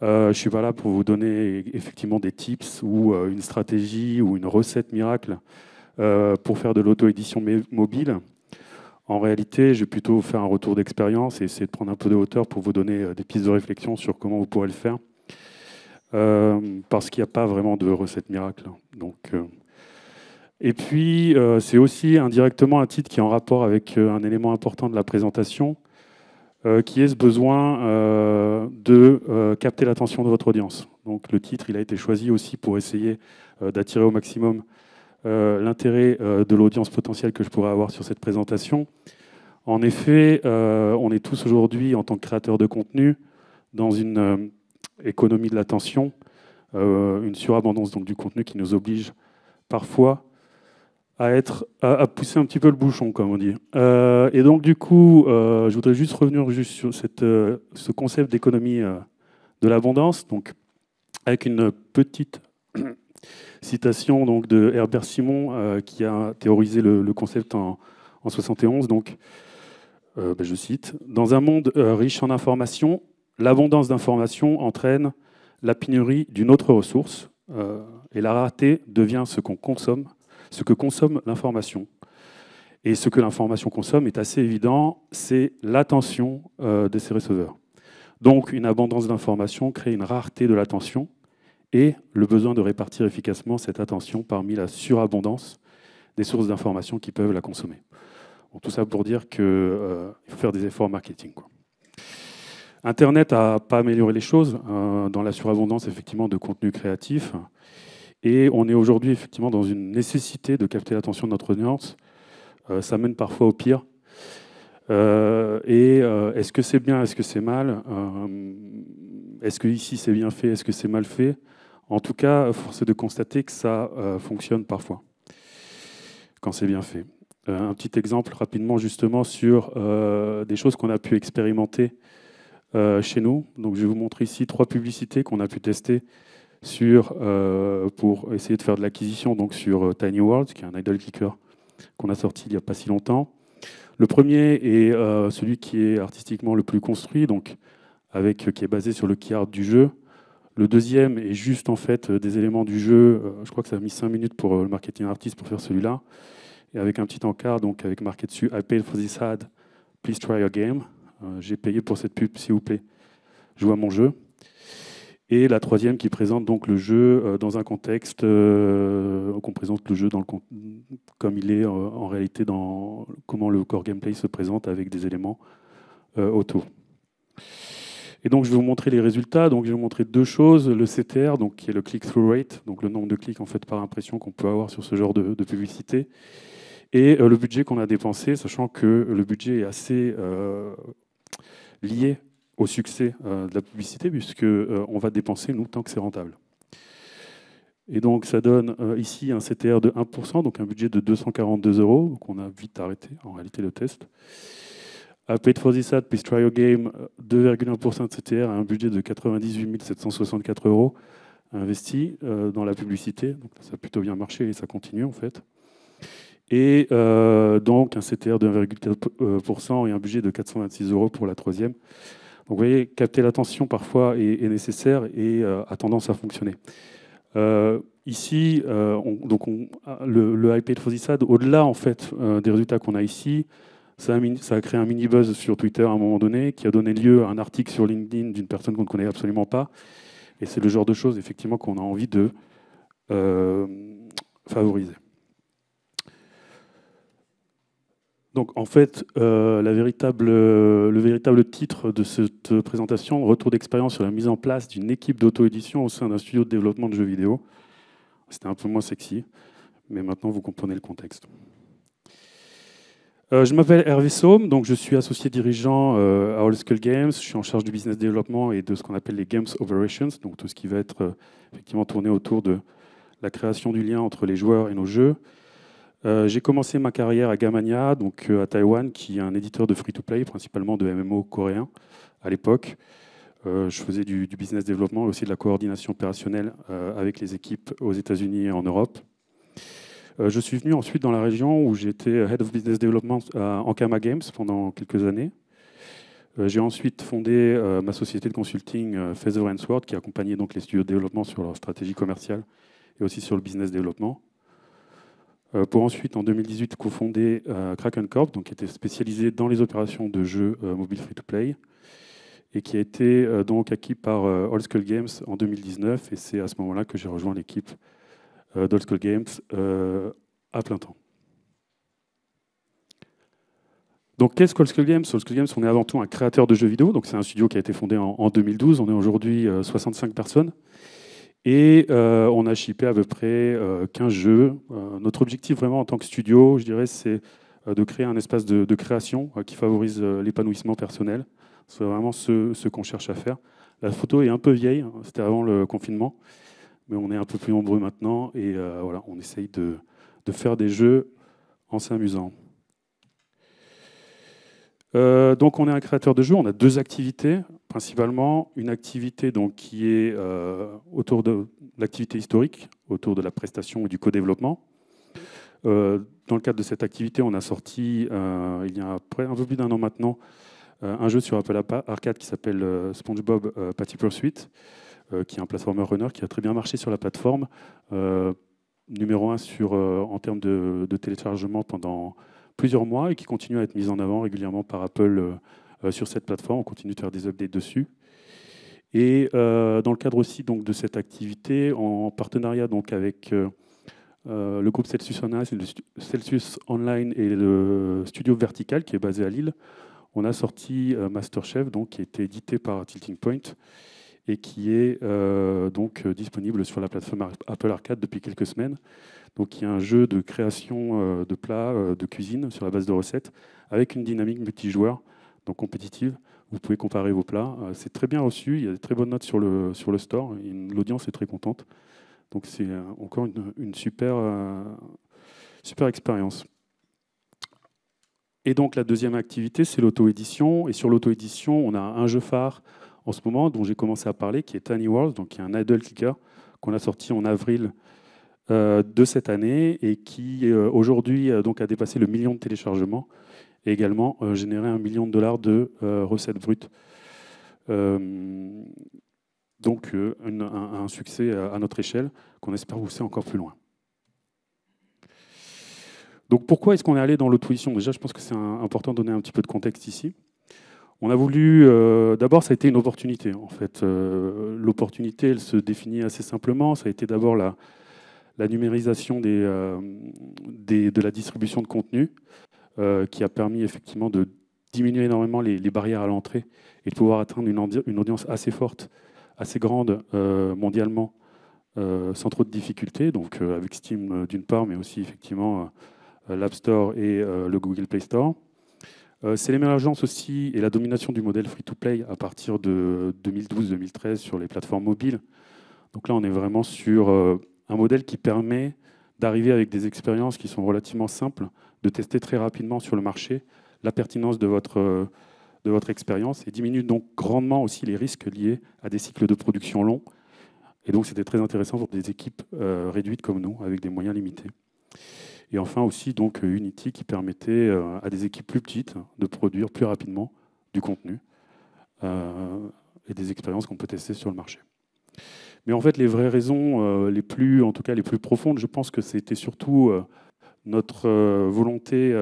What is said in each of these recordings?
Je euh, je suis pas là pour vous donner effectivement des tips ou euh, une stratégie ou une recette miracle euh, pour faire de l'auto-édition mobile. En réalité, je vais plutôt faire un retour d'expérience et essayer de prendre un peu de hauteur pour vous donner des pistes de réflexion sur comment vous pourrez le faire. parce qu'il n'y a pas vraiment de recette miracle. et puis, c'est aussi indirectement un titre qui est en rapport avec un élément important de la présentation euh, qui est ce besoin euh, de euh, capter l'attention de votre audience. Donc le titre, il a été choisi aussi pour essayer d'attirer au maximum l'intérêt de l'audience potentielle que je pourrais avoir sur cette présentation. En effet, on est tous aujourd'hui, en tant que créateurs de contenu, dans une économie de l'attention, une surabondance donc, du contenu qui nous oblige parfois à, être, à, pousser un petit peu le bouchon, comme on dit. Euh, et donc, du coup, euh, je voudrais juste revenir juste sur euh, ce concept d'économie de l'abondance, donc avec une petite citation donc, de Herbert Simon, qui a théorisé le, concept en, en 71. Donc, ben, je cite Dans un monde riche en informations, l'abondance d'informations entraîne la pénurie d'une autre ressource, et la rareté devient ce qu'on consomme ce que consomme l'information. Et ce que l'information consomme est assez évident, c'est l'attention euh, de ses receveurs. Donc une abondance d'informations crée une rareté de l'attention et le besoin de répartir efficacement cette attention parmi la surabondance des sources d'informations qui peuvent la consommer. tout ça pour dire qu'il euh, faut faire des efforts marketing. Internet n'a pas amélioré les choses hein, dans la surabondance effectivement de contenu créatif. Et on est aujourd'hui effectivement dans une nécessité de capter l'attention de notre audience. Euh, ça mène parfois au pire. Euh, et euh, est-ce que c'est bien, est-ce que c'est mal Est-ce que ici c'est bien fait, est-ce que c'est mal fait En tout cas, force de constater que ça fonctionne parfois, quand c'est bien fait. un petit exemple rapidement justement sur des choses qu'on a pu expérimenter chez nous. Donc je vais vous montrer ici trois publicités qu'on a pu tester sur, euh, pour essayer de faire de l'acquisition donc sur euh, Tiny World, qui est un idle clicker qu'on a sorti il n'y a pas si longtemps. Le premier est euh, celui qui est artistiquement le plus construit, donc avec, qui est basé sur le key art du jeu. Le deuxième est juste en fait des éléments du jeu. Je crois que ça a mis cinq minutes pour le marketing artiste pour faire celui-là. Et avec un petit encart, donc avec marqué dessus I paid for this ad, please try your game. J'ai payé pour cette pub, s'il vous plaît. Joue à mon jeu. Et la troisième qui présente donc le jeu euh, dans un contexte, euh, qu'on présente le jeu comme il est euh, en réalité dans comment le core gameplay se présente avec des éléments auto. Et donc je vais vous montrer les résultats. Donc je vais vous montrer deux choses le CTR, donc qui est le click-through rate, donc le nombre de clics en fait par impression qu'on peut avoir sur ce genre de publicité, et le budget qu'on a dépensé, sachant que le budget est assez lié au succès euh, de la publicité, puisqu'on euh, va dépenser, nous, tant que c'est rentable. Et donc, ça donne euh, ici un CTR de 1%, donc un budget de 242 euros. qu'on a vite arrêté, en réalité, le test. A paid for this ad, please try your game, 2,1% de CTR un budget de 98 764 euros investi dans la publicité. Donc, ça a plutôt bien marché et ça continue, en fait. Et donc, un CTR de 1,4% et un budget de 426 euros pour la troisième. Donc vous voyez, capter l'attention parfois est, nécessaire et euh, a tendance à fonctionner. Euh, ici, euh, donc le, IP de Fosysad, au-delà en fait des résultats qu'on a ici, ça a, ça a, créé un mini buzz sur Twitter à un moment donné, qui a donné lieu à un article sur LinkedIn d'une personne qu'on ne connaît absolument pas. Et c'est le genre de choses effectivement qu'on a envie de favoriser. Donc en fait, euh, euh, le véritable titre de cette présentation, retour d'expérience sur la mise en place d'une équipe d'auto-édition au sein d'un studio de développement de jeux vidéo. C'était un peu moins sexy, mais maintenant vous comprenez le contexte. Euh, je m'appelle Hervé Saume, donc je suis associé dirigeant à All School Games. Je suis en charge du business development et de ce qu'on appelle les Games Operations, donc tout ce qui va être effectivement tourné autour de la création du lien entre les joueurs et nos jeux, euh, j'ai commencé ma carrière à Gamania, donc euh, à Taïwan, qui est un éditeur de free-to-play, principalement de MMO coréen à l'époque. Euh, je faisais du, business développement et aussi de la coordination opérationnelle avec les équipes aux États-Unis et en Europe. je suis venu ensuite dans la région où j'étais Head of Business Development à Ankama Games pendant quelques années. J'ai ensuite fondé ma société de consulting Feather Sword, qui accompagnait donc les studios de développement sur leur stratégie commerciale et aussi sur le business développement. Euh, pour ensuite, en 2018, cofonder euh, Kraken Corp, donc, qui était spécialisé dans les opérations de jeux euh, mobile free-to-play, et qui a été donc acquis par Old School Games en 2019. Et c'est à ce moment-là que j'ai rejoint l'équipe d'Old School Games à plein temps. Donc, qu'est-ce qu'Old School Games Old School Games, on est avant tout un créateur de jeux vidéo. Donc, c'est un studio qui a été fondé en, 2012. On est aujourd'hui 65 personnes. Et euh, on a shippé à peu près 15 euh, jeux. Euh, notre objectif vraiment en tant que studio, je dirais, c'est de créer un espace de, création qui favorise l'épanouissement personnel. C'est vraiment ce, qu'on cherche à faire. La photo est un peu vieille, hein, c'était avant le confinement, mais on est un peu plus nombreux maintenant et on essaye de faire des jeux en s'amusant. Euh, donc on est un créateur de jeux. on a deux activités, principalement une activité donc, qui est euh, autour de l'activité historique, autour de la prestation et du co-développement. Euh, dans le cadre de cette activité, on a sorti, il y a un peu plus d'un an maintenant, un jeu sur Apple Arcade qui s'appelle SpongeBob Patty Pursuit, qui est un platformer runner qui a très bien marché sur la plateforme, numéro un sur, en termes de téléchargement pendant plusieurs mois et qui continue à être mise en avant régulièrement par Apple euh, euh, sur cette plateforme. On continue de faire des updates dessus. Et euh, dans le cadre aussi donc, de cette activité, en partenariat donc, avec le groupe Celsius Online, Celsius Online et le studio Vertical qui est basé à Lille, on a sorti Masterchef, donc, qui a été édité par Tilting Point et qui est donc disponible sur la plateforme Apple Arcade depuis quelques semaines donc qui est un jeu de création euh, de plats euh, de cuisine sur la base de recettes, avec une dynamique multijoueur, donc compétitive. Vous pouvez comparer vos plats. Euh, c'est très bien reçu, il y a de très bonnes notes sur le, sur le store, l'audience est très contente. Donc c'est encore une, super, super expérience. Et donc la deuxième activité, c'est l'auto-édition. Et sur l'auto-édition, on a un jeu phare en ce moment dont j'ai commencé à parler, qui est Tiny Worlds, donc qui est un idle clicker qu'on a sorti en avril euh, de cette année et qui euh, aujourd'hui euh, donc a dépassé le million de téléchargements et également généré un million de dollars de recettes brutes. donc un, succès à notre échelle qu'on espère pousser encore plus loin. Donc pourquoi est-ce qu'on est allé dans l'opposition Déjà, je pense que c'est important de donner un petit peu de contexte ici. On a voulu, d'abord, ça a été une opportunité. En fait, l'opportunité, elle se définit assez simplement. Ça a été d'abord la, la numérisation euh, de la distribution de contenu, euh, qui a permis effectivement de diminuer énormément les, barrières à l'entrée et de pouvoir atteindre une, audience assez forte, assez grande euh, mondialement, sans trop de difficultés, donc avec Steam d'une part, mais aussi effectivement l'App Store et le Google Play Store. C'est l'émergence aussi et la domination du modèle free-to-play à partir de 2012-2013 sur les plateformes mobiles. Donc là, on est vraiment sur un modèle qui permet d'arriver avec des expériences qui sont relativement simples, de tester très rapidement sur le marché la pertinence de votre, euh, de votre expérience et diminue donc grandement aussi les risques liés à des cycles de production longs. Et donc c'était très intéressant pour des équipes euh, réduites comme nous, avec des moyens limités. Et enfin aussi donc Unity qui permettait euh, à des équipes plus petites de produire plus rapidement du contenu et des expériences qu'on peut tester sur le marché. Mais en fait, les vraies raisons, euh, les plus, en tout cas les plus profondes, je pense que c'était surtout euh, notre euh, volonté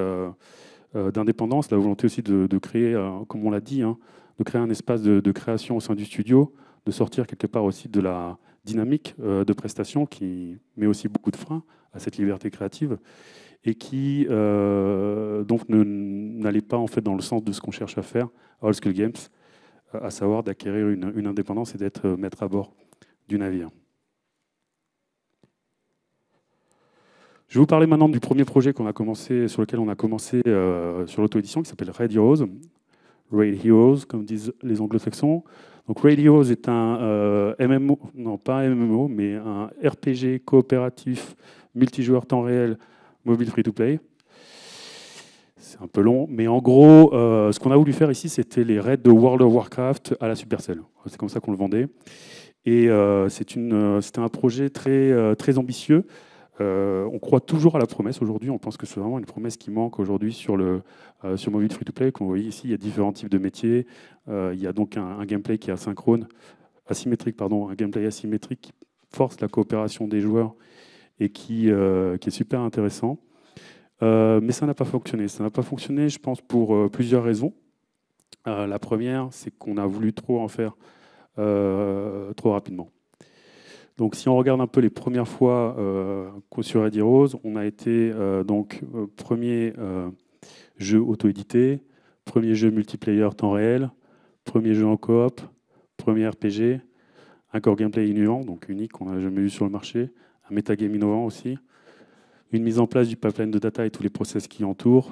d'indépendance, la volonté aussi de, créer, comme on l'a dit, hein, de créer un espace de, création au sein du studio, de sortir quelque part aussi de la dynamique de prestation qui met aussi beaucoup de freins à cette liberté créative et qui donc n'allait pas en fait dans le sens de ce qu'on cherche à faire à All School Games, à savoir d'acquérir une, une, indépendance et d'être maître à bord du navire. Je vais vous parler maintenant du premier projet qu'on a commencé, sur lequel on a commencé euh, sur l'auto-édition, qui s'appelle Red Heroes. Raid Heroes, comme disent les anglo-saxons. Donc Raid Heroes est un euh, MMO, non pas MMO, mais un RPG coopératif multijoueur temps réel mobile free-to-play. C'est un peu long, mais en gros, euh, ce qu'on a voulu faire ici, c'était les raids de World of Warcraft à la Supercell. C'est comme ça qu'on le vendait. Et euh, c'était euh, un projet très, euh, ambitieux. on croit toujours à la promesse aujourd'hui. On pense que c'est vraiment une promesse qui manque aujourd'hui sur le sur mobile free to play. Comme vous voyez ici, il y a différents types de métiers. il y a donc un, gameplay qui est asynchrone, asymétrique, pardon, un gameplay asymétrique qui force la coopération des joueurs et qui, qui est super intéressant. mais ça n'a pas fonctionné. Ça n'a pas fonctionné, je pense, pour plusieurs raisons. la première, c'est qu'on a voulu trop en faire euh, trop rapidement. Donc, si on regarde un peu les premières fois euh, sur Eddie Rose, on a été euh, donc euh, premier jeu auto-édité, premier jeu multiplayer temps réel, premier jeu en coop, premier RPG, un core gameplay innovant, donc unique qu'on n'a jamais vu sur le marché, un metagame innovant aussi, une mise en place du pipeline de data et tous les process qui entourent,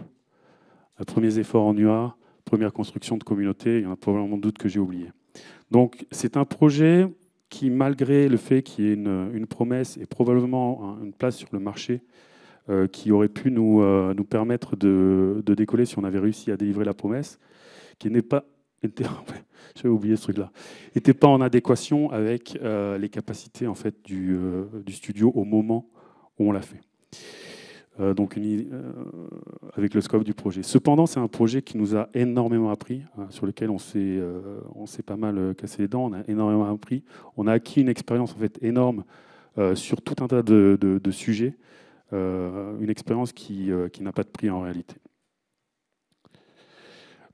premiers efforts en UA, première construction de communauté, il y en a probablement doute que j'ai oublié donc c'est un projet qui, malgré le fait qu'il y ait une, promesse et probablement une place sur le marché euh, qui aurait pu nous, euh, nous permettre de, décoller si on avait réussi à délivrer la promesse, qui n'est pas oublié ce truc-là, n'était pas en adéquation avec euh, les capacités en fait du, du, studio au moment où on l'a fait. Euh, donc euh, avec le scope du projet. Cependant, c'est un projet qui nous a énormément appris, hein, sur lequel on s'est euh, pas mal cassé les dents, on a énormément appris, on a acquis une expérience fait énorme sur tout un tas de, sujets, une expérience qui, n'a pas de prix en réalité.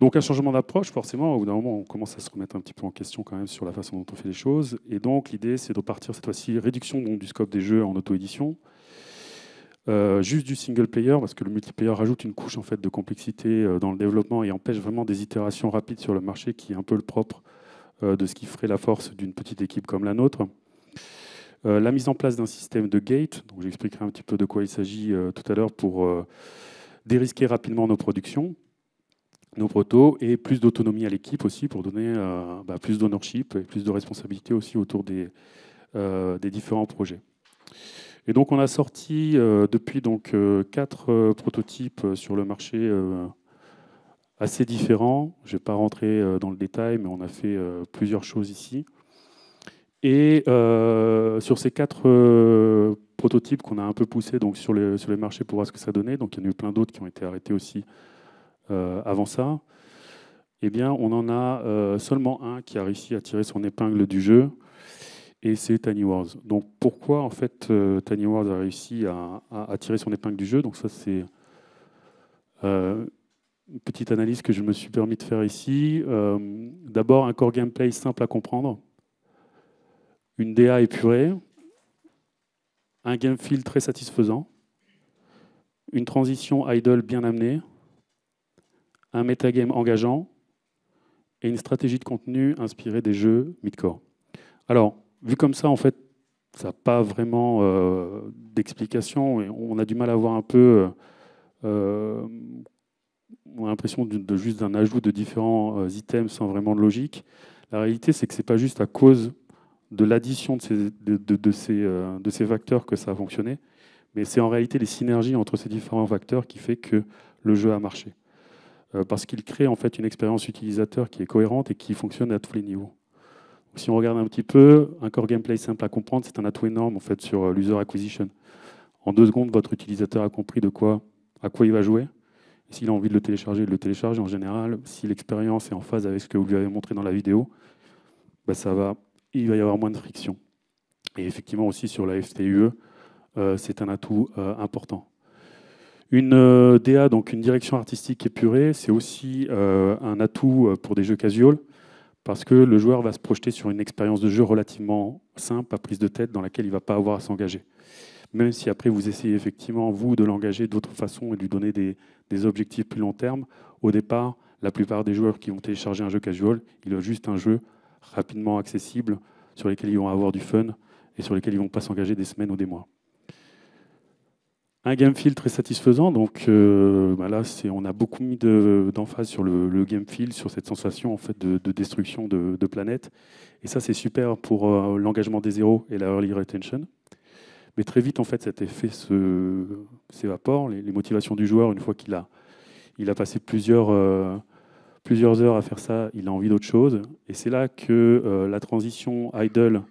Donc un changement d'approche, forcément, au bout d'un moment, on commence à se remettre un petit peu en question quand même sur la façon dont on fait les choses. Et donc l'idée, c'est de repartir cette fois-ci réduction du scope des jeux en auto-édition, euh, juste du single player, parce que le multiplayer rajoute une couche en fait, de complexité euh, dans le développement et empêche vraiment des itérations rapides sur le marché, qui est un peu le propre euh, de ce qui ferait la force d'une petite équipe comme la nôtre. la mise en place d'un système de gate, j'expliquerai un petit peu de quoi il s'agit tout à l'heure pour dérisquer rapidement nos productions, nos protos, et plus d'autonomie à l'équipe aussi pour donner bah, plus d'ownership et plus de responsabilité aussi autour des différents projets. Et donc on a sorti euh, depuis donc euh, quatre euh, prototypes sur le marché assez différents. Je ne vais pas rentrer dans le détail, mais on a fait plusieurs choses ici. Et sur ces quatre prototypes qu'on a un peu poussés donc, sur, les, sur les marchés pour voir ce que ça donnait, donc il y en a eu plein d'autres qui ont été arrêtés aussi avant ça, eh bien, on en a seulement un qui a réussi à tirer son épingle du jeu et c'est Tiny Wars. Donc pourquoi en fait euh, Tiny Wars a réussi à, attirer tirer son épingle du jeu Donc ça c'est euh, une petite analyse que je me suis permis de faire ici. Euh, d'abord un core gameplay simple à comprendre, une DA épurée, un game feel très satisfaisant, une transition idle bien amenée, un metagame engageant et une stratégie de contenu inspirée des jeux mid-core. Alors, vu comme ça, en fait, ça n'a pas vraiment euh, d'explication et on a du mal à avoir un peu. Euh, euh, l'impression de, juste d'un ajout de différents items sans vraiment de logique. La réalité, c'est que ce n'est pas juste à cause de l'addition de ces, de, ces, de ces facteurs que ça a fonctionné, mais c'est en réalité les synergies entre ces différents facteurs qui fait que le jeu a marché. parce qu'il crée en fait une expérience utilisateur qui est cohérente et qui fonctionne à tous les niveaux si on regarde un petit peu, un core gameplay simple à comprendre, c'est un atout énorme en fait sur euh, l'user acquisition. En deux secondes, votre utilisateur a compris de quoi, à quoi il va jouer. S'il a envie de le télécharger, il le télécharge. En général, si l'expérience est en phase avec ce que vous lui avez montré dans la vidéo, bah, ça va, il va y avoir moins de friction. Et effectivement aussi sur la FTUE, euh, c'est un atout euh, important. Une DA, donc une direction artistique épurée, c'est aussi un atout pour des jeux casual parce que le joueur va se projeter sur une expérience de jeu relativement simple, à prise de tête, dans laquelle il ne va pas avoir à s'engager. Même si après vous essayez effectivement, vous, de l'engager d'autres façons et de lui donner des, objectifs plus long terme, au départ, la plupart des joueurs qui vont télécharger un jeu casual, ils veulent juste un jeu rapidement accessible, sur lequel ils vont avoir du fun et sur lesquels ils ne vont pas s'engager des semaines ou des mois. Un game feel très satisfaisant, donc euh, bah on a beaucoup mis d'emphase sur le, game feel, sur cette sensation en fait de, destruction de, de planètes, et ça c'est super pour euh, l'engagement des zéros et la early retention. Mais très vite en fait cet effet s'évapore, les, motivations du joueur une fois qu'il a, il a passé plusieurs euh, plusieurs heures à faire ça, il a envie d'autre chose, et c'est là que la transition idle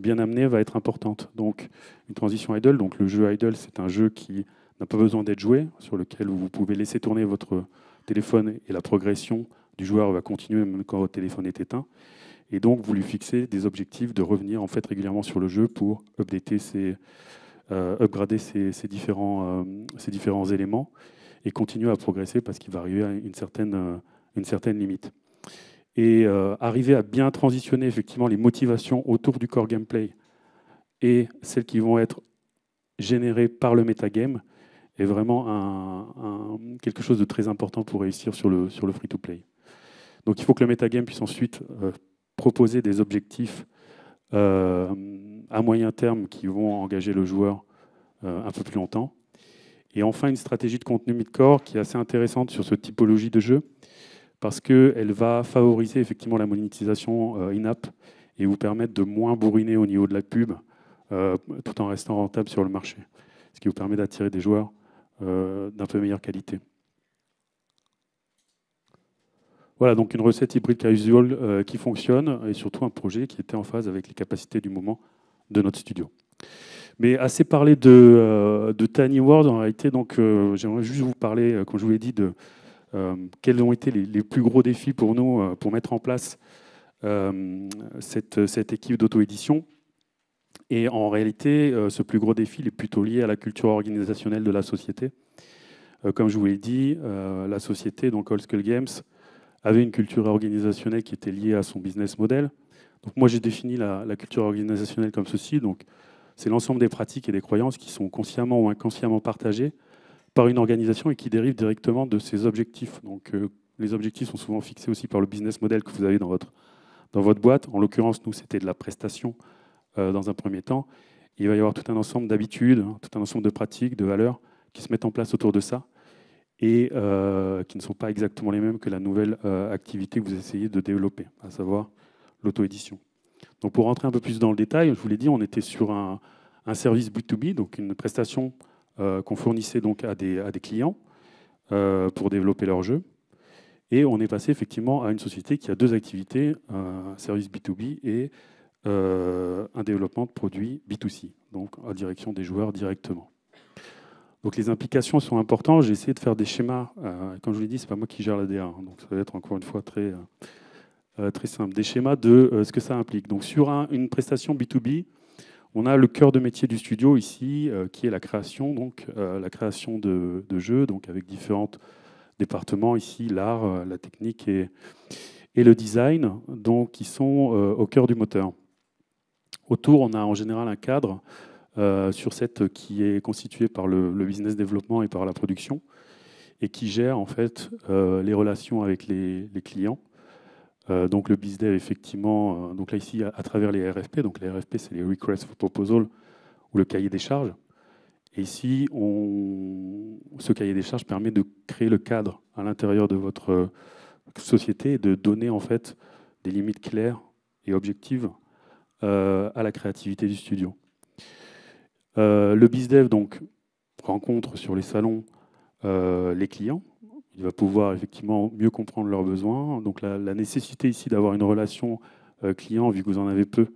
bien amenée va être importante. Donc, une transition idle, donc le jeu idle, c'est un jeu qui n'a pas besoin d'être joué, sur lequel vous pouvez laisser tourner votre téléphone et la progression du joueur va continuer même quand votre téléphone est éteint. Et donc, vous lui fixez des objectifs de revenir en fait régulièrement sur le jeu pour updater euh, upgrader ces différents, euh, différents éléments et continuer à progresser parce qu'il va arriver à une certaine, euh, une certaine limite et euh, arriver à bien transitionner effectivement les motivations autour du core gameplay et celles qui vont être générées par le metagame est vraiment quelque chose de très important pour réussir sur le, free-to-play. Donc il faut que le metagame puisse ensuite euh, proposer des objectifs euh, à moyen terme qui vont engager le joueur un peu plus longtemps. Et enfin, une stratégie de contenu mid-core qui est assez intéressante sur cette typologie de jeu, parce qu'elle va favoriser effectivement la monétisation euh, in-app et vous permettre de moins bourriner au niveau de la pub euh, tout en restant rentable sur le marché, ce qui vous permet d'attirer des joueurs euh, d'un peu meilleure qualité. Voilà, donc une recette hybride casual qui fonctionne et surtout un projet qui était en phase avec les capacités du moment de notre studio. Mais assez parlé de, Tiny World, en réalité, donc j'aimerais juste vous parler, comme je vous l'ai dit, de, euh, quels ont été les, plus gros défis pour nous euh, pour mettre en place euh, cette, équipe d'auto-édition Et en réalité, ce plus gros défi est plutôt lié à la culture organisationnelle de la société. comme je vous l'ai dit, la société, donc Old School Games, avait une culture organisationnelle qui était liée à son business model. Donc moi, j'ai défini la, la, culture organisationnelle comme ceci. Donc, c'est l'ensemble des pratiques et des croyances qui sont consciemment ou inconsciemment partagées par une organisation et qui dérive directement de ses objectifs. Donc, euh, les objectifs sont souvent fixés aussi par le business model que vous avez dans votre, dans votre boîte. En l'occurrence, nous, c'était de la prestation euh, dans un premier temps. Il va y avoir tout un ensemble d'habitudes, hein, tout un ensemble de pratiques, de valeurs qui se mettent en place autour de ça et euh, qui ne sont pas exactement les mêmes que la nouvelle activité que vous essayez de développer, à savoir l'auto-édition. Donc pour rentrer un peu plus dans le détail, je vous l'ai dit, on était sur un, un service B2B, donc une prestation euh, qu'on fournissait donc à des, clients euh, pour développer leur jeu. Et on est passé effectivement à une société qui a deux activités, un service B2B et euh, un développement de produits B2C, donc à direction des joueurs directement. Donc les implications sont importantes. J'ai essayé de faire des schémas. comme je vous l'ai dit, n'est pas moi qui gère la DR, hein, donc ça va être encore une fois très, très simple. Des schémas de ce que ça implique. Donc sur une prestation B2B, on a le cœur de métier du studio ici, euh, qui est la création, donc euh, la création de, jeux, donc avec différents départements ici, l'art, euh, la technique et, le design, donc qui sont au cœur du moteur. Autour, on a en général un cadre sur cette qui est constitué par le, business développement et par la production, et qui gère en fait les relations avec les clients euh, donc le BizDev, effectivement, euh, donc là ici, à, travers les RFP, donc les RFP, c'est les Requests for Proposal ou le cahier des charges. Et ici, ce cahier des charges permet de créer le cadre à l'intérieur de votre euh, société et de donner en fait des limites claires et objectives à la créativité du studio. le BizDev donc rencontre sur les salons les clients il va pouvoir effectivement mieux comprendre leurs besoins. Donc la, nécessité ici d'avoir une relation euh, client, vu que vous en avez peu,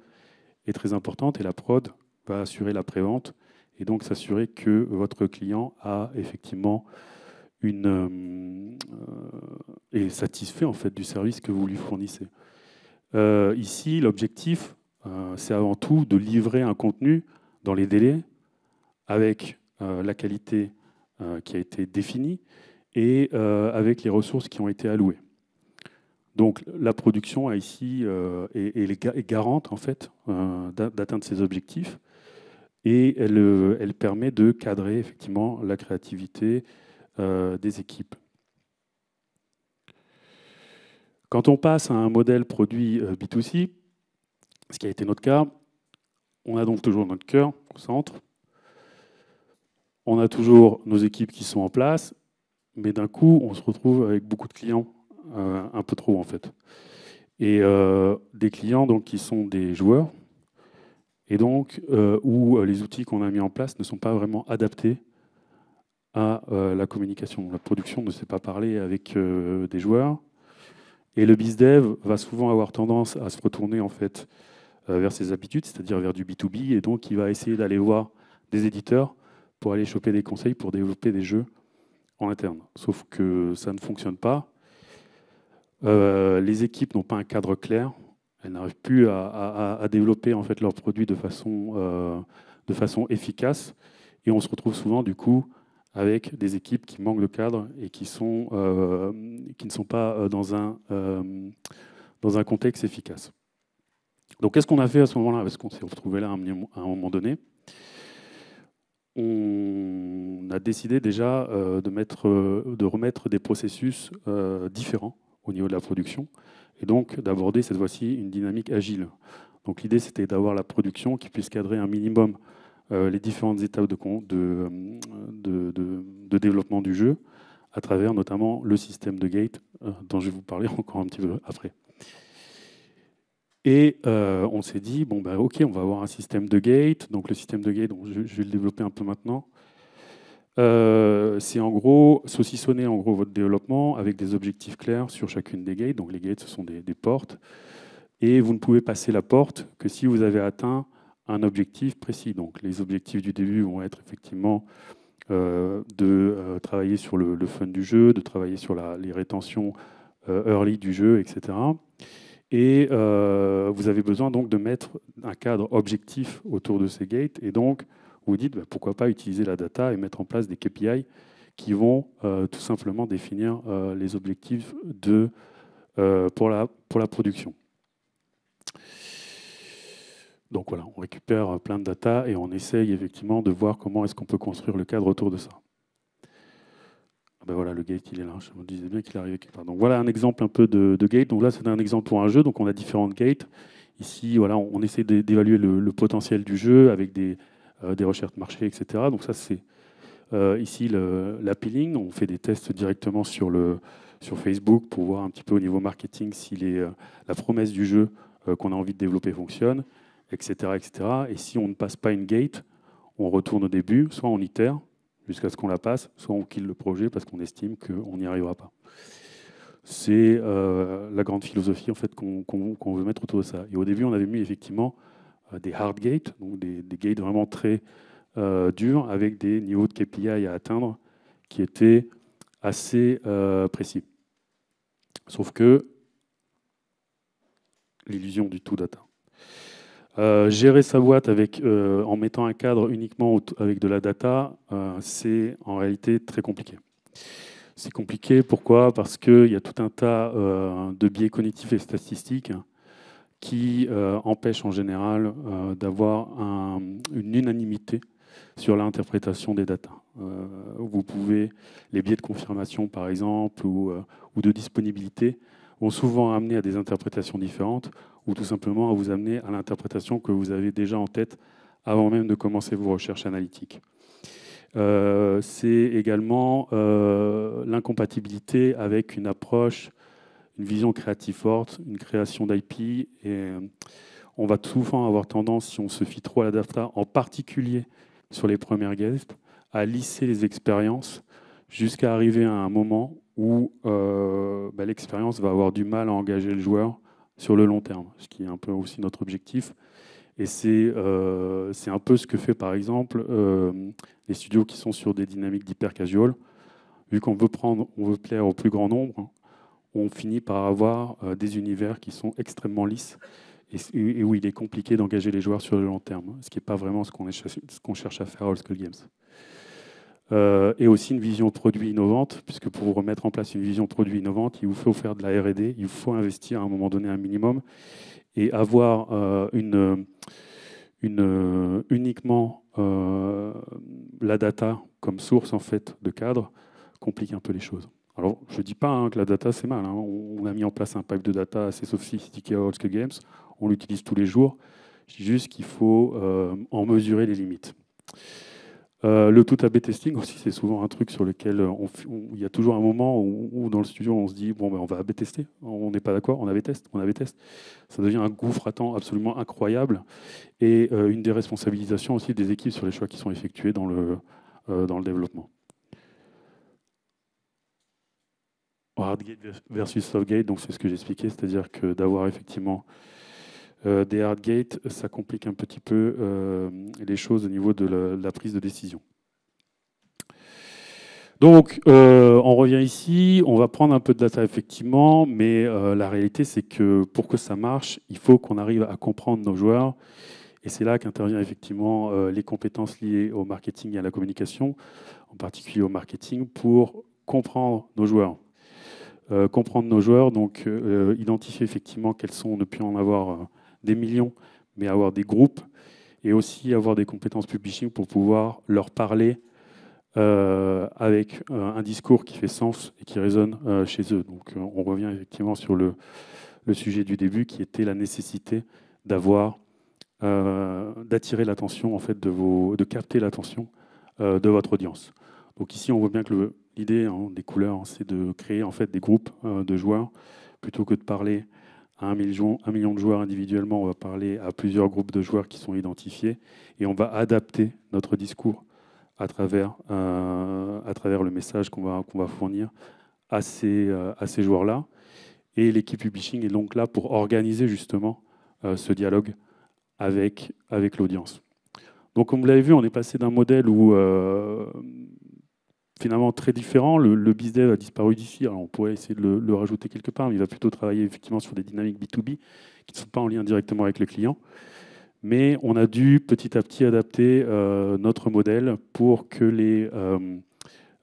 est très importante. Et la prod va assurer la prévente et donc s'assurer que votre client a effectivement une euh, est satisfait en fait du service que vous lui fournissez. Euh, ici, l'objectif, c'est avant tout de livrer un contenu dans les délais avec la qualité qui a été définie et euh, avec les ressources qui ont été allouées. Donc la production a ici euh, est, est, garante en fait euh, d'atteindre ses objectifs et elle, elle, permet de cadrer effectivement la créativité des équipes. Quand on passe à un modèle produit B2C, ce qui a été notre cas, on a donc toujours notre cœur au centre, on a toujours nos équipes qui sont en place, mais d'un coup, on se retrouve avec beaucoup de clients, euh, un peu trop en fait. Et euh, des clients donc, qui sont des joueurs, et donc euh, où les outils qu'on a mis en place ne sont pas vraiment adaptés à la communication. La production ne sait pas parler avec des joueurs, et le bizdev va souvent avoir tendance à se retourner en fait vers ses habitudes, c'est-à-dire vers du B2B, et donc il va essayer d'aller voir des éditeurs pour aller choper des conseils pour développer des jeux interne. Sauf que ça ne fonctionne pas. Euh, les équipes n'ont pas un cadre clair. Elles n'arrivent plus à, développer en fait leurs produits de façon, euh, de façon efficace. Et on se retrouve souvent du coup avec des équipes qui manquent de cadre et qui, sont, euh, qui ne sont pas dans un, dans un contexte efficace. Donc qu'est-ce qu'on a fait à ce moment-là Parce qu'on s'est retrouvé là à un moment donné on a décidé déjà euh, euh, de, remettre des processus euh, différents au niveau de la production et donc d'aborder cette fois-ci une dynamique agile. Donc l'idée c'était d'avoir la production qui puisse cadrer un minimum les différentes étapes de, de, développement du jeu à travers notamment le système de gate dont je vais vous parler encore un petit peu après. Et euh, on s'est dit, bon, bah, OK, on va avoir un système de gate. Donc, le système de gate, donc, je, vais le développer un peu maintenant. Euh, c'est en gros saucissonner en gros votre développement avec des objectifs clairs sur chacune des gates. Donc les gates, ce sont des, portes. Et vous ne pouvez passer la porte que si vous avez atteint un objectif précis. Donc les objectifs du début vont être effectivement euh, de travailler sur le, le, fun du jeu, de travailler sur la, les rétentions early du jeu, etc. Et euh, vous avez besoin donc de mettre un cadre objectif autour de ces gates. Et donc, vous dites bah, pourquoi pas utiliser la data et mettre en place des KPI qui vont euh, tout simplement définir euh, les objectifs de, pour, la, pour la production. Donc voilà, on récupère plein de data et on essaye effectivement de voir comment est-ce qu'on peut construire le cadre autour de ça. Ah ben voilà, le gate, il est là. Je me disais bien qu'il arrivait quelque part. Donc voilà un exemple un peu de, gate. Donc là, c'est un exemple pour un jeu. Donc on a différentes gates. Ici, voilà, on, essaie d'évaluer le, potentiel du jeu avec des, euh, recherches de marché, etc. Donc ça, c'est euh, ici l'appealing. On fait des tests directement sur, le, sur Facebook pour voir un petit peu au niveau marketing si euh, la promesse du jeu qu'on a envie de développer fonctionne, etc., etc. Et si on ne passe pas une gate, on retourne au début, soit on itère, jusqu'à ce qu'on la passe, soit on kill le projet parce qu'on estime qu'on n'y arrivera pas. C'est euh, la grande philosophie en fait qu'on veut mettre autour de ça. Et au début, on avait mis effectivement euh, des hard gates, donc des, gates vraiment très euh, durs avec des niveaux de KPI à atteindre qui étaient assez précis. Sauf que l'illusion du tout data. Euh, gérer sa boîte euh, en mettant un cadre uniquement avec de la data, euh, c'est en réalité très compliqué. C'est compliqué, pourquoi Parce qu'il y a tout un tas de biais cognitifs et statistiques qui empêchent en général d'avoir une unanimité sur l'interprétation des datas. vous pouvez, les biais de confirmation par exemple, ou, ou de disponibilité, ont souvent amené à des interprétations différentes ou tout simplement à vous amener à l'interprétation que vous avez déjà en tête avant même de commencer vos recherches analytiques. Euh, c'est également euh, l'incompatibilité avec une approche, une vision créative forte, une création d'IP. Et euh, on va souvent avoir tendance, si on se fie trop à la data, en particulier sur les premières guests, à lisser les expériences jusqu'à arriver à un moment où bah, l'expérience va avoir du mal à engager le joueur sur le long terme, ce qui est un peu aussi notre objectif. Et c'est euh, un peu ce que fait par exemple euh, les studios qui sont sur des dynamiques d'hyper casual. Vu qu'on veut prendre, on veut plaire au plus grand nombre, hein, on finit par avoir euh, des univers qui sont extrêmement lisses et, où il est compliqué d'engager les joueurs sur le long terme, ce qui n'est pas vraiment ce qu'on cherche à faire à All School Games. Euh, et aussi une vision produit innovante, puisque pour remettre en place une vision produit innovante, il vous faut faire de la RD, il faut investir à un moment donné un minimum, et avoir euh, euh, uniquement la data comme source en fait, de cadre complique un peu les choses. Alors, je ne dis pas hein, que la data, c'est mal. Hein. On a mis en place un pipe de data assez sophistiqué à Games. On l'utilise tous les jours. Je dis juste qu'il faut en mesurer les limites. Euh, le tout A-B testing aussi, c'est souvent un truc sur lequel euh, il y a toujours un moment où, dans le studio on se dit bon ben on va A-B tester, on n'est pas d'accord, on avait test, on avait test. Ça devient un gouffre à temps absolument incroyable et euh, une des responsabilisations aussi des équipes sur les choix qui sont effectués dans le, dans le développement. Hardgate versus softgate, donc c'est ce que j'expliquais, c'est-à-dire que d'avoir effectivement euh, des hard gates, ça complique un petit peu euh, les choses au niveau de la, prise de décision. Donc, euh, on revient ici, on va prendre un peu de data effectivement, mais la réalité c'est que pour que ça marche, il faut qu'on arrive à comprendre nos joueurs. Et c'est là qu'interviennent, effectivement les compétences liées au marketing et à la communication, en particulier au marketing, pour comprendre nos joueurs. comprendre nos joueurs, donc identifier effectivement quels sont, ne plus en avoir des millions, mais avoir des groupes et aussi avoir des compétences publishing pour pouvoir leur parler euh, avec euh, un discours qui fait sens et qui résonne euh, chez eux. Donc on revient effectivement sur le, sujet du début qui était la nécessité d'avoir d'attirer l'attention en fait de de capter l'attention de votre audience. Donc ici on voit bien que l'idée hein, des couleurs c'est de créer en fait des groupes de joueurs plutôt que de parler à un million, de joueurs individuellement, on va parler à plusieurs groupes de joueurs qui sont identifiés et on va adapter notre discours à travers, euh, le message qu'on va, fournir euh, à ces, joueurs-là. Et l'équipe publishing est donc là pour organiser justement euh, ce dialogue avec l'audience. Donc comme vous l'avez vu, on est passé d'un modèle où finalement très différent. Le, business BizDev a disparu d'ici, alors on pourrait essayer de le, rajouter quelque part, mais il va plutôt travailler effectivement sur des dynamiques B2B qui ne sont pas en lien directement avec le client. Mais on a dû petit à petit adapter euh, notre modèle pour que les, euh,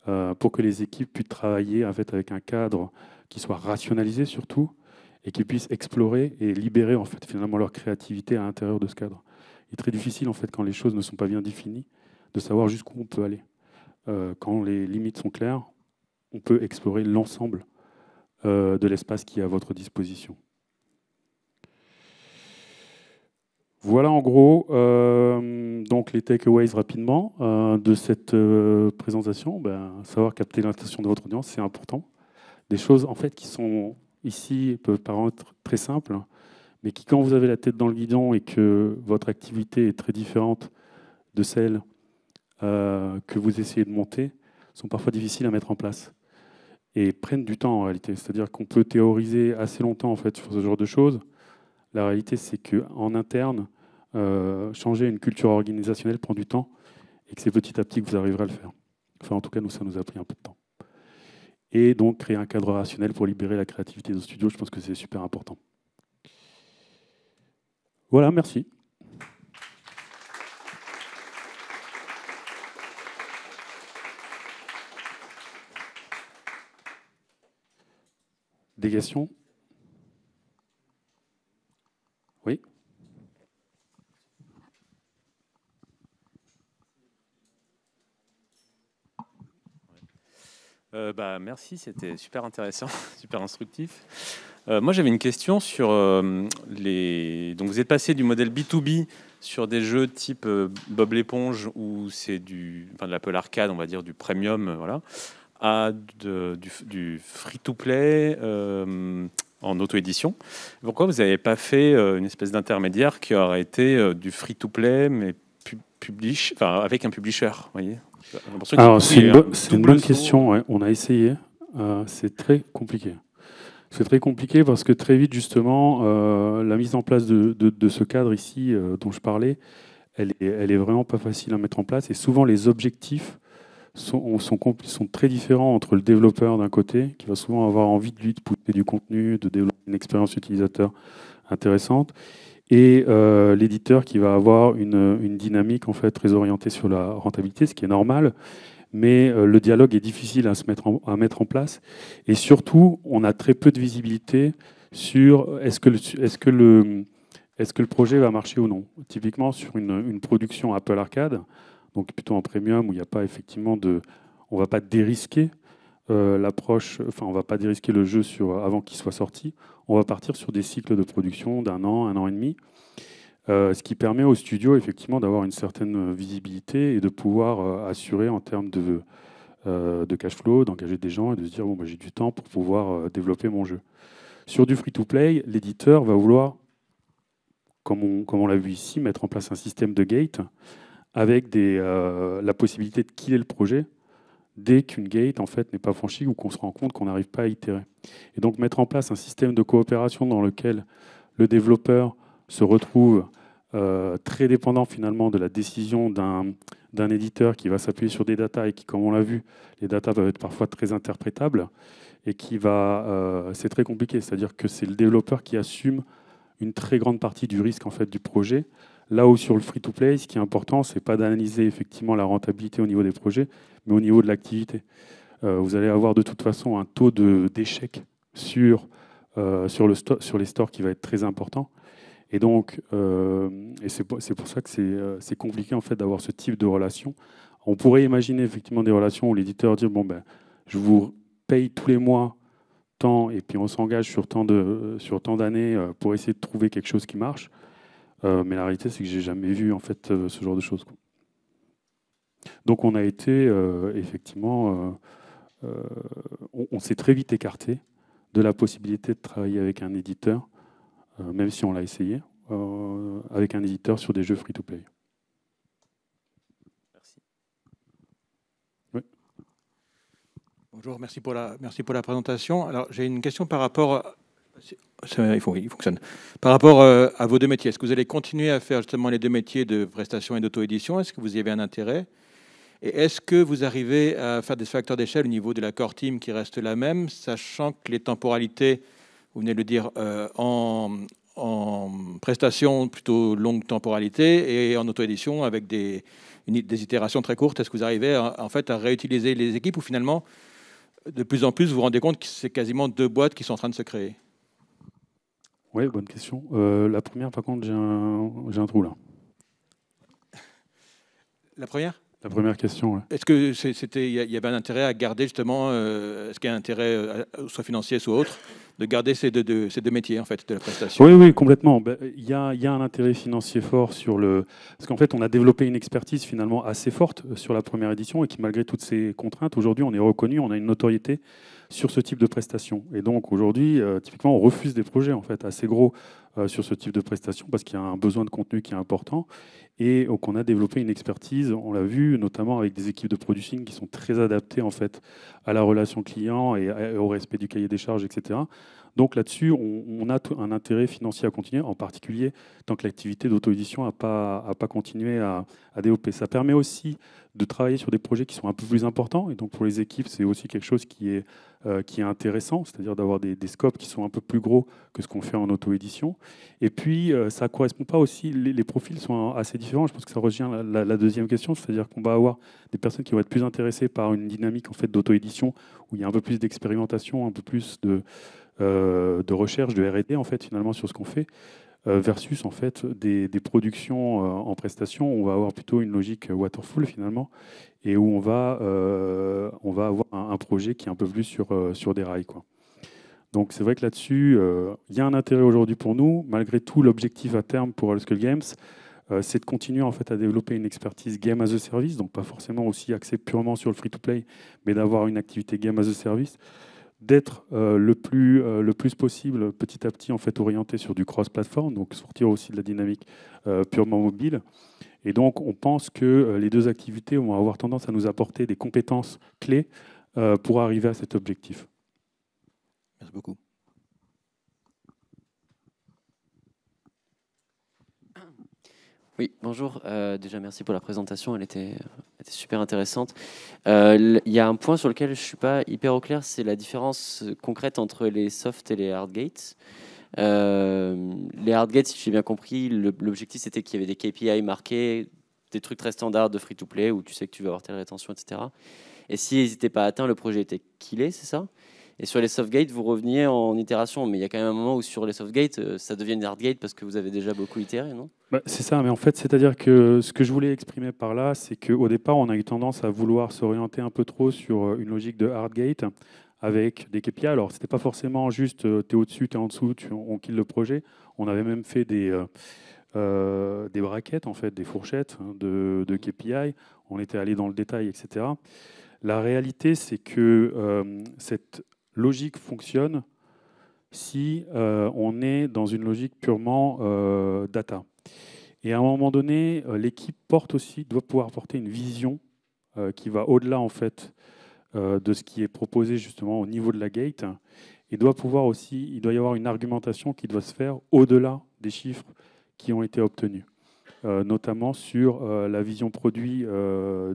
euh, pour que les équipes puissent travailler en fait, avec un cadre qui soit rationalisé surtout et qui puisse explorer et libérer en fait, finalement leur créativité à l'intérieur de ce cadre. Il est très difficile en fait, quand les choses ne sont pas bien définies de savoir jusqu'où on peut aller. Euh, quand les limites sont claires, on peut explorer l'ensemble euh, de l'espace qui est à votre disposition. Voilà en gros euh, donc les takeaways rapidement de cette présentation. Ben, savoir capter l'attention de votre audience, c'est important. Des choses en fait qui sont ici peuvent paraître très simples, mais qui quand vous avez la tête dans le guidon et que votre activité est très différente de celle euh, que vous essayez de monter sont parfois difficiles à mettre en place et prennent du temps en réalité. C'est-à-dire qu'on peut théoriser assez longtemps en fait sur ce genre de choses. La réalité, c'est qu'en interne, euh, changer une culture organisationnelle prend du temps et que c'est petit à petit que vous arriverez à le faire. Enfin, en tout cas, nous, ça nous a pris un peu de temps. Et donc, créer un cadre rationnel pour libérer la créativité de nos studios, je pense que c'est super important. Voilà, merci. Des questions Oui euh, bah, Merci, c'était super intéressant, super instructif. Euh, moi, j'avais une question sur euh, les. Donc, vous êtes passé du modèle B2B sur des jeux type Bob l'éponge, ou c'est du... enfin, de l'Apple Arcade, on va dire, du premium, voilà, à de, du, free-to-play euh, en auto-édition. Pourquoi vous n'avez pas fait euh, une espèce d'intermédiaire qui aurait été euh, du free-to-play, mais avec un publisher voyez Alors, c'est une, bonne question. On a essayé. c'est très compliqué. C'est très compliqué parce que très vite, justement, la mise en place de, ce cadre ici dont je parlais, elle est, elle est vraiment pas facile à mettre en place. Et souvent, les objectifs sont, sont, très différents entre le développeur d'un côté, qui va souvent avoir envie de lui de pousser du contenu, de développer une expérience utilisateur intéressante, et euh, l'éditeur qui va avoir une, dynamique en fait très orientée sur la rentabilité, ce qui est normal. Mais euh, le dialogue est difficile à, se mettre en, à mettre en place. Et surtout, on a très peu de visibilité sur est-ce que, est que, le, est que le projet va marcher ou non. Typiquement, sur une production Apple Arcade, donc plutôt en premium où il n'y a pas effectivement de, on va pas dérisquer euh, l'approche, enfin on va pas dérisquer le jeu sur avant qu'il soit sorti. On va partir sur des cycles de production d'un an, un an et demi, euh, ce qui permet aux studios effectivement d'avoir une certaine visibilité et de pouvoir euh, assurer en termes de de cash flow, d'engager des gens et de se dire bon bah, j'ai du temps pour pouvoir développer mon jeu. Sur du free to play, l'éditeur va vouloir comme on, on l'a vu ici, mettre en place un système de gate avec euh, la possibilité de killer le projet dès qu'une gate en fait n'est pas franchie ou qu'on se rend compte qu'on n'arrive pas à itérer. Et donc mettre en place un système de coopération dans lequel le développeur se retrouve euh, très dépendant finalement de la décision d'un éditeur qui va s'appuyer sur des datas et qui, comme on l'a vu, les datas peuvent être parfois très interprétables et qui va, euh, c'est très compliqué. C'est-à-dire que c'est le développeur qui assume une très grande partie du risque en fait du projet Là où sur le free-to-play, ce qui est important, ce n'est pas d'analyser effectivement la rentabilité au niveau des projets, mais au niveau de l'activité. Euh, vous allez avoir de toute façon un taux d'échec sur, euh, sur, le sur les stores qui va être très important. Et donc, euh, c'est pour, ça que c'est compliqué en fait d'avoir ce type de relation. On pourrait imaginer effectivement des relations où l'éditeur dit bon ben, je vous paye tous les mois tant et puis on s'engage sur tant sur tant d'années pour essayer de trouver quelque chose qui marche. Euh, mais la réalité, c'est que j'ai jamais vu en fait euh, ce genre de choses. Donc on a été euh, effectivement, on, s'est très vite écarté de la possibilité de travailler avec un éditeur, même si on l'a essayé, avec un éditeur sur des jeux free-to-play. Bonjour, merci pour la, merci pour la présentation. Alors, j'ai une question par rapport il, fonctionne. Par rapport euh, à vos deux métiers, est-ce que vous allez continuer à faire justement les deux métiers de prestation et d'auto-édition Est-ce que vous y avez un intérêt Et est-ce que vous arrivez à faire des facteurs d'échelle au niveau de la core team qui reste la même, sachant que les temporalités, vous venez de le dire, euh, en, prestation plutôt longue temporalité et en auto-édition avec des, des itérations très courtes Est-ce que vous arrivez en fait à réutiliser les équipes ou finalement, de plus en plus, vous vous rendez compte que c'est quasiment deux boîtes qui sont en train de se créer oui, bonne question. Euh, la première, par contre, j'ai un, un, trou là. La première La première question. oui. Est-ce que c'était, il y, avait un intérêt à garder justement, euh, est-ce qu'il y a un intérêt, euh, soit financier, soit autre, de garder ces deux, de, ces deux métiers en fait de la prestation Oui, oui, complètement. Ben, il y, a, y, a, un intérêt financier fort sur le, parce qu'en fait, on a développé une expertise finalement assez forte sur la première édition et qui, malgré toutes ces contraintes, aujourd'hui, on est reconnu, on a une notoriété sur ce type de prestation. Et donc aujourd'hui, euh, typiquement, on refuse des projets en fait assez gros euh, sur ce type de prestation parce qu'il y a un besoin de contenu qui est important et euh, qu'on a développé une expertise. On l'a vu notamment avec des équipes de producing qui sont très adaptées en fait à la relation client et au respect du cahier des charges, etc. Donc là-dessus, on, a un intérêt financier à continuer, en particulier tant que l'activité d'auto-édition n'a pas, a pas continué à, à, développer. Ça permet aussi de travailler sur des projets qui sont un peu plus importants. Et donc pour les équipes, c'est aussi quelque chose qui est, euh, qui est intéressant, c'est-à-dire d'avoir des, scopes qui sont un peu plus gros que ce qu'on fait en auto-édition. Et puis, ça euh, ça correspond pas aussi, les, profils sont assez différents. Je pense que ça revient la, la, deuxième question, c'est-à-dire qu'on va avoir des personnes qui vont être plus intéressées par une dynamique en fait, d'auto-édition où il y a un peu plus d'expérimentation, un peu plus de... Euh, de recherche, de R&D en fait finalement sur ce qu'on fait euh, versus en fait des, productions euh, en prestation où on va avoir plutôt une logique waterfall finalement et où on va, on va avoir un, projet qui est un peu plus sur, des rails. Donc c'est vrai que là-dessus, il y a un intérêt aujourd'hui pour nous. Malgré tout, l'objectif à terme pour All Skull Games, c'est de continuer en fait à développer une expertise game as a service, donc pas forcément aussi axée purement sur le free-to-play, mais d'avoir une activité game as a service d'être euh, le, plus, euh, le plus possible petit à petit en fait orienté sur du cross-platform, donc sortir aussi de la dynamique euh, purement mobile. Et donc on pense que les deux activités vont avoir tendance à nous apporter des compétences clés pour arriver à cet objectif. Merci beaucoup. Oui, bonjour. Euh, déjà, merci pour la présentation. Elle était, euh, super intéressante. Euh, il y a un point sur lequel je ne suis pas hyper au clair, c'est la différence concrète entre les soft et les hard gates. les hard gates, si j'ai bien compris, l'objectif c'était qu'il y avait des KPI marqués, des trucs très standards de free-to-play où tu sais que tu veux avoir telle rétention, etc. Et s'ils n'étaient pas atteints, le projet était killé, c'est ça et sur les soft gates, vous reveniez en itération, mais il y a quand même un moment où sur les soft gates, ça devient hard gate parce que vous avez déjà beaucoup itéré, non bah, c'est ça, mais en fait, c'est-à-dire que ce que je voulais exprimer par là, c'est qu'au départ, on a eu tendance à vouloir s'orienter un peu trop sur euh, une logique de hard gate avec des KPI. Alors, ce n'était pas forcément juste euh, tu es au-dessus, tu es en dessous, tu, on kill le projet. On avait même fait des, euh, braquettes, en fait, des fourchettes hein, de, KPI. On était allé dans le détail, etc. La réalité, c'est que cette logique fonctionne si on est dans une logique purement data. Et à un moment donné, euh, l'équipe porte aussi, doit pouvoir porter une vision euh, qui va au-delà en fait euh, de ce qui est proposé justement au niveau de la gate. Et doit pouvoir aussi, il doit y avoir une argumentation qui doit se faire au-delà des chiffres qui ont été obtenus, notamment sur la vision produit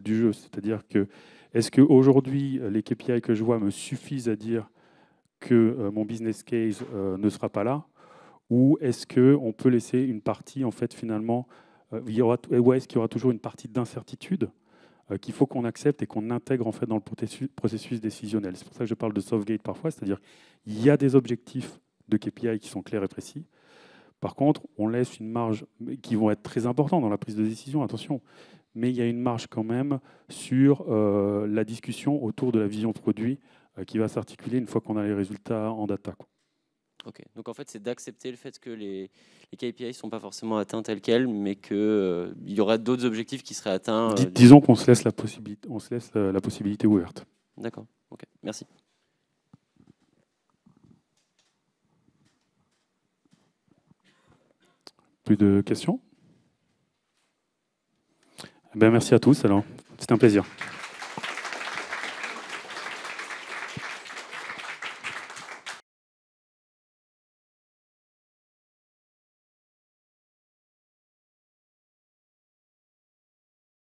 du jeu. C'est-à-dire que est-ce qu'aujourd'hui, les KPI que je vois me suffisent à dire que mon business case ne sera pas là ou est-ce qu'on peut laisser une partie, en fait, finalement, euh, ou est-ce qu'il y aura toujours une partie d'incertitude euh, qu'il faut qu'on accepte et qu'on intègre en fait dans le processus décisionnel. C'est pour ça que je parle de soft gate parfois, c'est-à-dire il y a des objectifs de KPI qui sont clairs et précis. Par contre, on laisse une marge qui vont être très importantes dans la prise de décision, attention, mais il y a une marge quand même sur euh, la discussion autour de la vision produit qui va s'articuler une fois qu'on a les résultats en data donc en fait, c'est d'accepter le fait que les, KPI ne sont pas forcément atteints tels quels, mais qu'il euh, y aura d'autres objectifs qui seraient atteints. Euh, disons qu'on se laisse la possibilité, on se laisse euh, possibilité ouverte. D'accord, ok, merci. Plus de questions eh ben, Merci à tous, alors. C'était un plaisir.